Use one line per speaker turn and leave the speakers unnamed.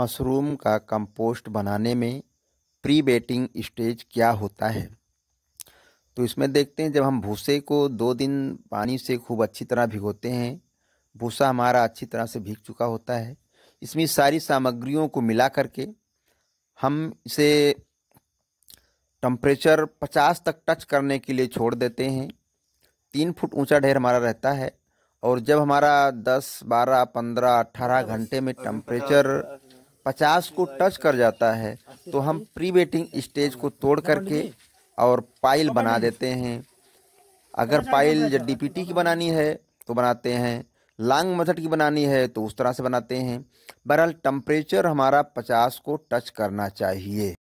mushroom का compost बनाने में प्री बेटिंग स्टेज क्या होता है तो इसमें देखते हैं जब हम भूसे को दो दिन पानी से खूब अच्छी तरह भिगोते हैं भूसा हमारा अच्छी तरह से भीग चुका होता है इसमें सारी सामग्रियों को मिला करके हम इसे टम्परेचर 50 तक टच करने के लिए छोड़ देते हैं तीन फुट ऊंचा ढेर हमारा रहता है और जब हमारा 10, 12, 15, 18 घंटे में टम्परेचर पचास को टच कर जाता है तो हम प्री वेटिंग स्टेज को तोड़ करके और पाइल बना देते हैं अगर पाइल जब डी की बनानी है तो बनाते हैं लॉन्ग मेथड की बनानी है तो उस तरह से बनाते हैं बहरहाल टम्परेचर हमारा पचास को टच करना चाहिए